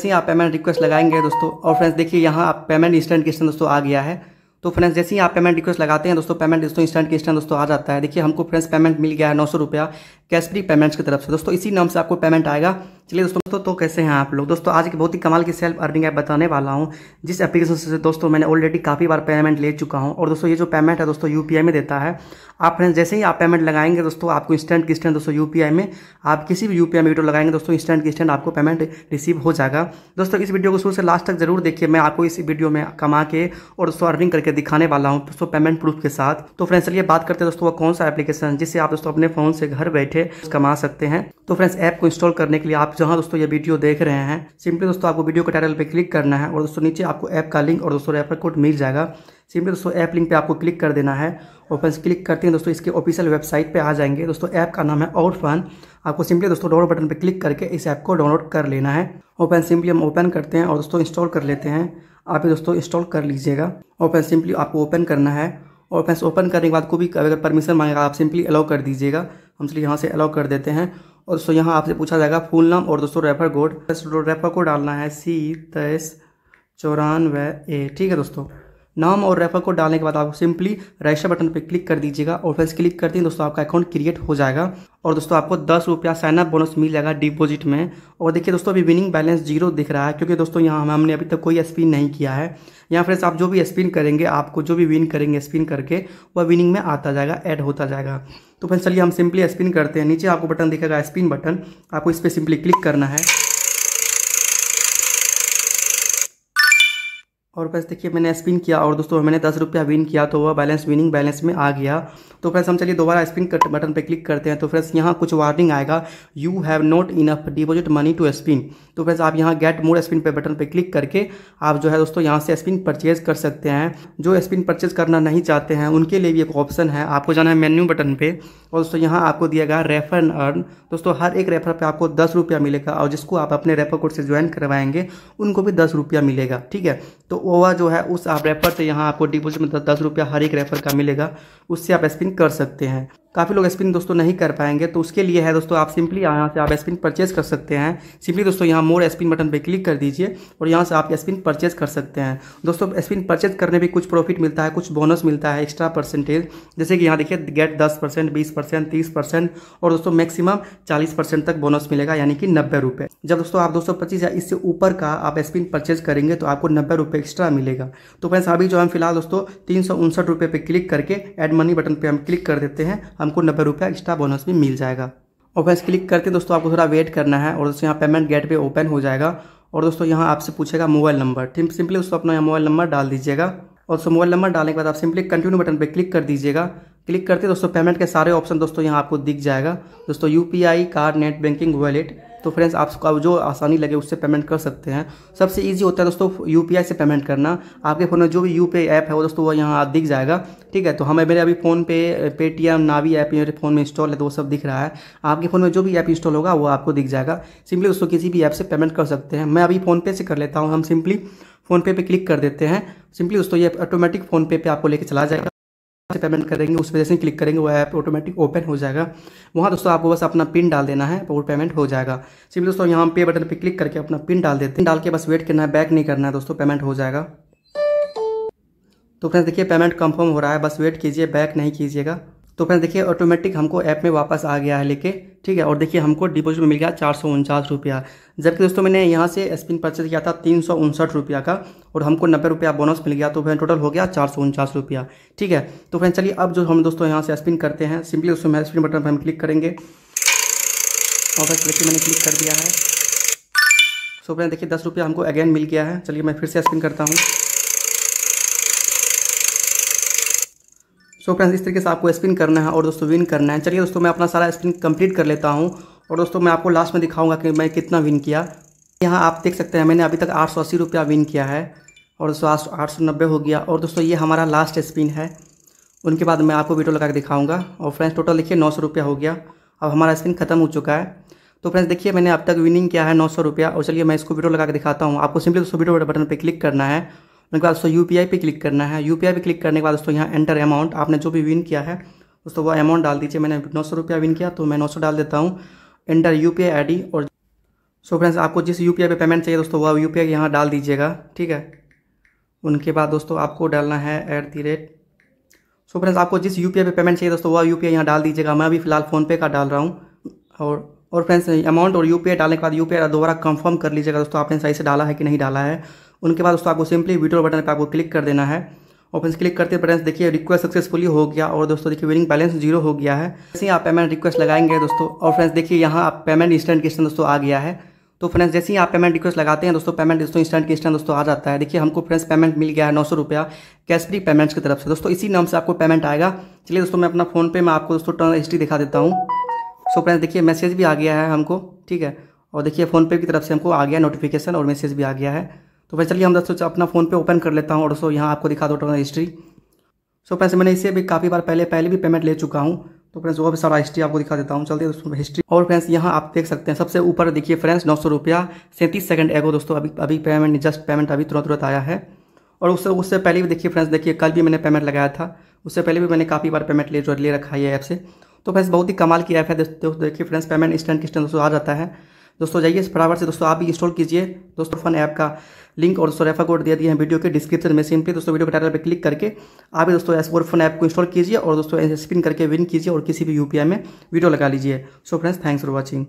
जैसे ही आप payment request लगाएंगे दोस्तों और फ्रेंड्स देखिए यहाँ आप पेमेंट इंस्टेंट क्वेश्चन दोस्तों आ गया है तो फ्रेंड्स जैसे ही आप पेमेंट रिक्वेस्ट लगाते हैं दोस्तों पेमेंट दोस्तों इंस्टेंट किस्टेंट इंस्टेंट दोस्तों आ जाता है देखिए हमको फ्रेंड्स पेमेंट मिल गया है नौ सौ रुपया कैश फ्री पेमेंट्स की तरफ से दोस्तों इसी नाम से आपको पेमेंट आएगा चलिए दोस्तों दोस्तों तो कैसे हैं आप लोग दोस्तों आज की बहुत ही कमाल की सेल्फ अर्निंग ऐप बताने वाला हूँ जिस एप्लीकेशन से दोस्तों मैंने ऑलरेडी काफ़ी बार पेमेंट ले चुका हूँ और दोस्तों ये जो पेमेंट है दोस्तों यू में देता है आप फ्रेंड्स जैसे ही आप पेमेंट लगाएंगे दोस्तों आपको इंस्टेंट किस्टेंट इंस्टेंट दोस्तों यू में आप किसी भी यू में वीडियो लगाएंगे दोस्तों इंस्टेंट किस्टेंट इंस्टेंट आपको पेमेंट रिसीव हो जाएगा दोस्तों इस वीडियो को शुरू से लास्ट तक जरूर देखिए मैं आपको इस वीडियो में कमा के और दोस्तों अर्निंग करके करके दिखाने वाला हूँ दोस्तों पेमेंट प्रूफ के साथ तो फ्रेंड्स चलिए बात करते हैं दोस्तों वो कौन सा एप्लीकेशन जिससे आप दोस्तों अपने फोन से घर बैठे कमा सकते हैं तो फ्रेंड्स ऐप को इंस्टॉल करने के लिए आप जहाँ दोस्तों ये वीडियो देख रहे हैं सिंपली दोस्तों आपको वीडियो के टाइटल पर क्लिक करना है और दोस्तों नीचे आपको ऐप का लिंक और दोस्तों रेफर कोड मिल जाएगा सिंपली दोस्तों ऐप लिंक पे आपको क्लिक कर देना है और फ्रेंड्स क्लिक करते हैं दोस्तों इसके ऑफिशियल वेबसाइट पे आ जाएंगे दोस्तों ऐप का नाम है और फन आपको सिंपली दोस्तों डाउनलोड बटन पे क्लिक करके इस ऐप को डाउनलोड कर लेना है ओपन सिंपली हम ओपन करते हैं और दोस्तों इंस्टॉल कर लेते हैं आप दोस्तों इंस्टॉल कर लीजिएगा फिर सिंपली आपको ओपन करना है और फिर ओपन करने के बाद को भी अगर परमिशन मांगेगा आप सिंपली अलाउ कर दीजिएगा हम चलिए यहाँ से अलाउ कर देते हैं और दोस्तों यहाँ आपसे पूछा जाएगा फुल नाम और दोस्तों रेफर कोड रेफर कोड डालना है सी तेईस चौरानवे ए ठीक है दोस्तों नाम और रेफर कोड डालने के बाद आपको सिंपली रजिस्टर बटन पर क्लिक कर दीजिएगा और फिर क्लिक करते हैं दोस्तों आपका अकाउंट क्रिएट हो जाएगा और दोस्तों आपको दस रुपया साइनअप बोनस मिल जाएगा डिपॉजिट में और देखिए दोस्तों अभी विनिंग बैलेंस जीरो दिख रहा है क्योंकि दोस्तों यहाँ हम हमने अभी तक कोई स्पिन नहीं किया है यहाँ फ्रेंड्स आप जो भी स्पिन करेंगे आपको जो भी विन करेंगे स्पिन करके वह विनिंग में आता जाएगा ऐड होता जाएगा तो फ्रेंड्स चलिए हम सिंपली स्पिन करते हैं नीचे आपको बटन दिखेगा स्पिन बटन आपको इस पर सिंपली क्लिक करना है और बस देखिए मैंने स्पिन किया और दोस्तों मैंने दस रुपया विन किया तो वह बैलेंस विनिंग बैलेंस में आ गया तो फ्रेंड्स हम चलिए दोबारा स्पिन कट बटन पर क्लिक करते हैं तो फ्रेंड्स यहाँ कुछ वार्निंग आएगा you have not enough deposit money to spin तो फ्रेंड्स आप यहाँ गेट मोर स्पिन पे बटन पर क्लिक करके आप जो है दोस्तों यहाँ से स्पिन परचेज कर सकते हैं जो स्पिन परचेज करना नहीं चाहते हैं उनके लिए भी एक ऑप्शन है आपको जाना है मेन्यू बटन पर और दोस्तों यहाँ आपको दिया गया रेफर अर्न दोस्तों हर एक रेफर पर आपको दस रुपया मिलेगा और जिसको आप अपने रेफर कोड से ज्वाइन करवाएंगे उनको भी दस रुपया मिलेगा ठीक है तो ओवा जो है उस आप रेफर से यहाँ आपको डिपोजिट में मतलब दस रुपया हर एक रेफर का मिलेगा उससे आप स्पिन कर सकते हैं काफ़ी लोग स्पिन दोस्तों नहीं कर पाएंगे तो उसके लिए है दोस्तों आप सिंपली यहाँ से आप स्पिन परचेज कर सकते हैं सिंपली दोस्तों यहाँ मोर स्पिन बटन पे क्लिक कर दीजिए और यहाँ से आप स्पिन परचेज कर सकते हैं दोस्तों स्पिन परचेज करने भी कुछ प्रॉफिट मिलता है कुछ बोनस मिलता है एक्स्ट्रा परसेंटेज जैसे कि यहाँ देखिए गेट दस परसेंट बीस परसेंट तीस परसेंट और दोस्तों मैक्सिमम चालीस परसेंट तक बोनस मिलेगा यानी कि नब्बे रुपये जब दोस्तों आप सौ पच्चीस या इससे ऊपर का आप स्पिन परचेज करेंगे तो आपको नब्बे रुपये एक्स्ट्रा मिलेगा तो फ्रेंड्स अभी जो हम फिलहाल दोस्तों तीन सौ उनसठ रुपये पे क्लिक करके एड मनी बटन पर हम क्लिक कर देते हैं हमको नब्बे रुपया एक्स्ट्रा बोनस भी मिल जाएगा और वैसे क्लिक करते हैं दोस्तों आपको थोड़ा वेट करना है और दोस्तों यहाँ पेमेंट गेट पे ओपन हो जाएगा और दोस्तों यहाँ आपसे पूछेगा मोबाइल नंबर ठीक सिंपली दोस्तों अपना यहाँ मोबाइल नंबर डाल दीजिएगा और दोस्तों मोबाइल नंबर डालने के बाद आप सिंपली कंटिन्यू बटन पर क्लिक कर दीजिएगा क्लिक करते दोस्तों पेमेंट के सारे ऑप्शन दोस्तों यहाँ आपको दिख जाएगा दोस्तों यू कार्ड नेट बैंकिंग वॉलेट तो फ्रेंड्स आपको जो आसानी लगे उससे पेमेंट कर सकते हैं सबसे ईजी होता है दोस्तों यू से पेमेंट करना आपके फ़ोन में जो भी यू ऐप है वो दोस्तों वो यहाँ दिख जाएगा ठीक है तो हमें मेरे अभी PhonePe Paytm Navi app मेरे फ़ोन में इंस्टॉल है तो वो सब दिख रहा है आपके फ़ोन में जो भी ऐप इंस्टॉल होगा वो आपको दिख जाएगा सिंपली दोस्तों किसी भी ऐप से पेमेंट कर सकते हैं मैं अभी फ़ोनपे से कर लेता हूँ हम सिंपली फ़ोनपे पे क्लिक कर देते हैं सिंपली दोस्तों ये ऑटोमेटिक फ़ोनपे पे आपको लेके चला जाएगा से पेमेंट करेंगे उस पर जैसे क्लिक करेंगे वो ऐप ऑटोमेटिक ओपन हो जाएगा वहाँ दोस्तों आपको बस अपना पिन डाल देना है वो पेमेंट हो जाएगा सिर्फ दोस्तों यहाँ पे बटन पे क्लिक करके अपना पिन डाल देते हैं डाल के बस वेट करना है बैक नहीं करना है दोस्तों पेमेंट हो जाएगा तो फ्रेंड्स देखिए पेमेंट कंफर्म हो रहा है बस वेट कीजिए बैक नहीं कीजिएगा तो फ्रेंड देखिए ऑटोमेटिक हमको ऐप में वापस आ गया है लेके ठीक है और देखिए हमको डिपोजिट में मिल गया चार सौ उनचास रुपया जबकि दोस्तों मैंने यहाँ से स्पिन परचेज किया था तीन सौ उनसठ रुपया का और हमको नब्बे रुपया बोनस मिल गया तो फ्रेंड टोटल हो गया चार सौ उनचास रुपया ठीक है तो फ्रेंड चलिए अब जो हम दोस्तों यहाँ से स्पिन करते हैं सिंपली दोस्तों मैं स्पिन बटन पर हम क्लिक करेंगे और फिर देखिए मैंने क्लिक कर दिया है सो फ्रेंड देखिए दस रुपया हमको अगेन मिल गया है चलिए मैं फिर से स्पिन करता हूँ सो फ्रेंड्स इस तरीके से आपको स्पिन करना है और दोस्तों विन करना है चलिए दोस्तों मैं अपना सारा स्पिन कंप्लीट कर लेता हूँ और दोस्तों मैं आपको लास्ट में दिखाऊंगा कि मैं कितना विन किया यहाँ आप देख सकते हैं मैंने अभी तक आठ रुपया विन किया है और दोस्तों आठ हो गया और दोस्तों ये हमारा लास्ट स्पिन है उनके बाद मैं आपको वीडियो लगा के दिखाऊंगा और फ्रेंड्स टोटल देखिए नौ सौ रुपया हो गया अब हमारा स्पिन खत्म हो चुका है तो फ्रेंड्स देखिए मैंने अब तक विनिंग किया है नौ सौ रुपया और चलिए मैं इसको वीडियो लगा के दिखाता हूँ आपको सिंपली दोस्तों वीडियो बटन पर क्लिक करना है उसके बाद दोस्तों यू पे क्लिक करना है यू पे क्लिक करने के बाद दोस्तों यहाँ एंटर अमाउंट आपने जो भी विन किया है दोस्तों वो अमाउंट डाल दीजिए मैंने नौ सौ रुपया विन किया तो मैं नौ सौ डाल देता हूँ एंटर यू पी और सो फ्रेंड्स आपको जिस यू पी पे पेमेंट चाहिए दोस्तों वह यू पी आई यहाँ डाल दीजिएगा ठीक है उनके बाद दोस्तों आपको डालना है at the rate so friends आपको जिस यू पे पेमेंट चाहिए दोस्तों वह यू पी यहाँ डाल दीजिएगा मैं अभी फिलहाल फ़ोनपे का डाल रहा हूँ और और फ्रेंड्स अमाउंट और यूपीआई डालने के बाद यूपीआई दोबारा कंफर्म कर लीजिएगा दोस्तों आपने सही से डाला है कि नहीं डाला है उनके बाद दोस्तों आपको सिंपली विड्रो बटन पर आपको क्लिक कर देना है और फ्रेंड्स क्लिक करते फ्रेंड्स देखिए रिक्वेस्ट सक्सेसफुली हो गया और दोस्तों देखिए विनिंग बैलेंस जीरो हो गया है जैसे ही आप पेमेंट रिक्वेस्ट लगाएंगे दोस्तों और फ्रेंड्स देखिए यहाँ आप पेमेंट इंस्टेंट किस्टन दोस्तों आ गया है तो फ्रेंड्स जैसे ही आप पेमेंट रिक्वेस्ट लगाते हैं दोस्तों पेमेंट दोस्तों इंस्टेंट के इंस्टेंट दोस्तों आ जाता है देखिए हमको फ्रेंड्स पेमेंट मिल गया है नौ सौ रुपया कैश फ्री पेमेंट्स की तरफ से दोस्तों इसी नाम से आपको पेमेंट आएगा चलिए दोस्तों मैं अपना फोन पे में आपको दोस्तों टर्न हिस्ट्री दिखा देता हूँ सो फ्रेंड्स देखिए मैसेज भी आ गया है हमको ठीक है और देखिए फ़ोनपे की तरफ से हमको आ गया नोटिफिकेशन और मैसेज भी आ गया है तो फिर चलिए हम दोस्तों अपना फ़ोनपे ओपन कर लेता हूँ और दोस्तों यहाँ आपको दिखा दो टोटल हिस्ट्री सो फ्रेंड्स मैंने इसे भी काफ़ी बार पहले पहले भी पेमेंट ले चुका हूँ तो फ्रेंड्स वो भी सारा हिस्ट्री आपको दिखा देता हूँ चलते दोस्तों हिस्ट्री और फ्रेंड्स यहाँ आप देख सकते हैं सबसे ऊपर देखिए फ्रेंड्स नौ सौ रुपया सैंतीस सेकंड एगो दोस्तों अभी अभी पेमेंट जस्ट पेमेंट अभी तुरंत तुरंत आया है और उससे उससे पहले भी देखिए फ्रेंड्स देखिए कल भी मैंने पेमेंट लगाया था उससे पहले भी मैंने काफ़ी बार पेमेंट ले ले रखा है ऐप से तो फ्रेंड्स बहुत ही कमाल की ऐप है दोस्तों देखिए फ्रेंड्स पेमेंट इंस्टेंट किस्टेंट दोस्तों आ जाता है दोस्तों जाइए इस बराबर से दोस्तों आप भी इंस्टॉल कीजिए दोस्तों फन ऐप का लिंक और दोस्तों रेफर कोड दिया दिए हैं वीडियो के डिस्क्रिप्शन में सिंपली दोस्तों वीडियो के टाइटल पर क्लिक करके आप भी दोस्तों एसबोर फोन ऐप को इंस्टॉल कीजिए और दोस्तों स्पिन करके विन कीजिए और किसी भी यूपीआई में वीडियो लगा लीजिए so friends thanks for watching